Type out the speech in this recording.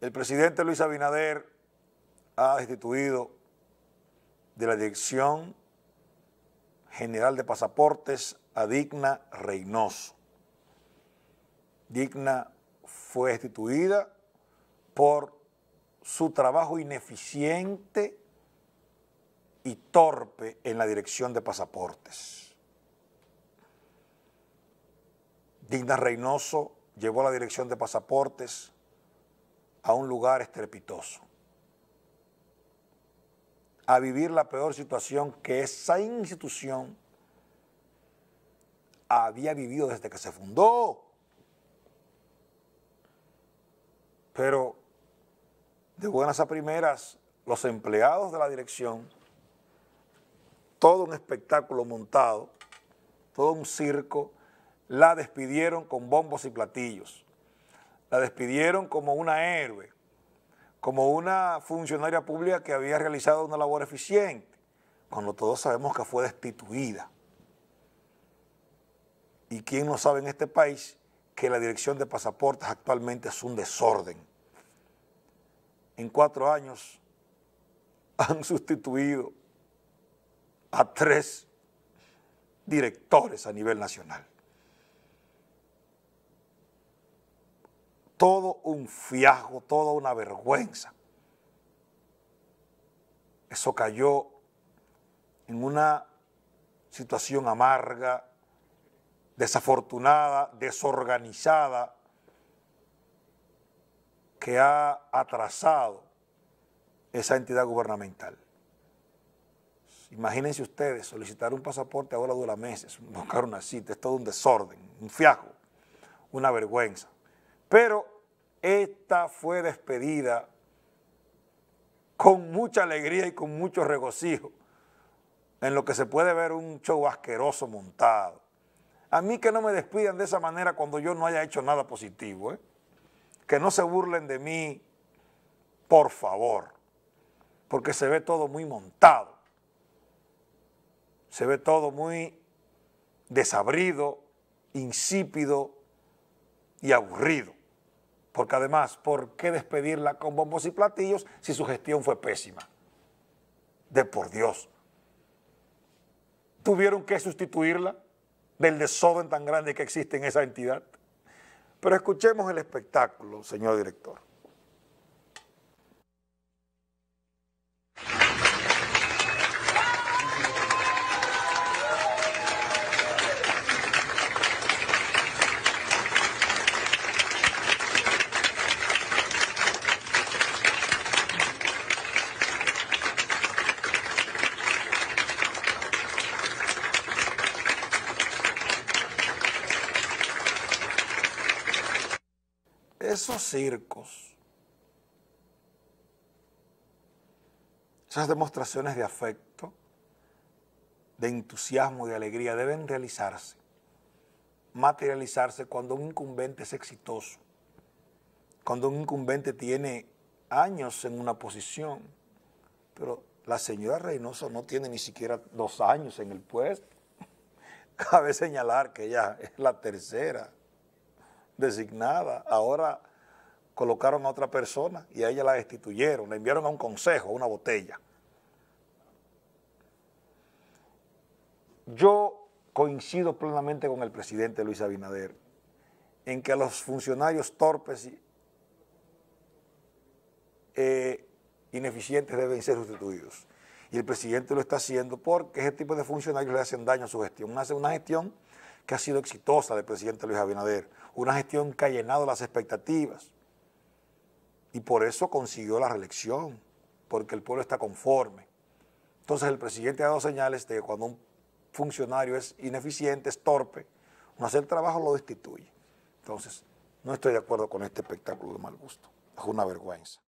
El presidente Luis Abinader ha destituido de la Dirección General de Pasaportes a Digna Reynoso. Digna fue destituida por su trabajo ineficiente y torpe en la dirección de pasaportes. Digna Reynoso llevó la dirección de pasaportes a un lugar estrepitoso, a vivir la peor situación que esa institución había vivido desde que se fundó. Pero de buenas a primeras, los empleados de la dirección, todo un espectáculo montado, todo un circo, la despidieron con bombos y platillos. La despidieron como una héroe, como una funcionaria pública que había realizado una labor eficiente, cuando todos sabemos que fue destituida. ¿Y quién no sabe en este país que la dirección de pasaportes actualmente es un desorden? En cuatro años han sustituido a tres directores a nivel nacional. todo un fiasco, toda una vergüenza. Eso cayó en una situación amarga, desafortunada, desorganizada, que ha atrasado esa entidad gubernamental. Imagínense ustedes, solicitar un pasaporte ahora dura meses, buscar una cita, es todo un desorden, un fiasco, una vergüenza. Pero esta fue despedida con mucha alegría y con mucho regocijo, en lo que se puede ver un show asqueroso montado. A mí que no me despidan de esa manera cuando yo no haya hecho nada positivo, ¿eh? que no se burlen de mí, por favor, porque se ve todo muy montado, se ve todo muy desabrido, insípido y aburrido. Porque además, ¿por qué despedirla con bombos y platillos si su gestión fue pésima? De por Dios. Tuvieron que sustituirla del desorden tan grande que existe en esa entidad. Pero escuchemos el espectáculo, señor director. esos circos, esas demostraciones de afecto, de entusiasmo, de alegría, deben realizarse, materializarse cuando un incumbente es exitoso, cuando un incumbente tiene años en una posición, pero la señora Reynoso no tiene ni siquiera dos años en el puesto. Cabe señalar que ella es la tercera designada, ahora colocaron a otra persona y a ella la destituyeron, la enviaron a un consejo, a una botella. Yo coincido plenamente con el presidente Luis Abinader en que a los funcionarios torpes e ineficientes deben ser sustituidos. Y el presidente lo está haciendo porque ese tipo de funcionarios le hacen daño a su gestión. Hace una gestión que ha sido exitosa del presidente Luis Abinader, una gestión que ha llenado las expectativas y por eso consiguió la reelección, porque el pueblo está conforme. Entonces el presidente ha dado señales de que cuando un funcionario es ineficiente, es torpe, no hace el trabajo, lo destituye. Entonces, no estoy de acuerdo con este espectáculo de mal gusto. Es una vergüenza.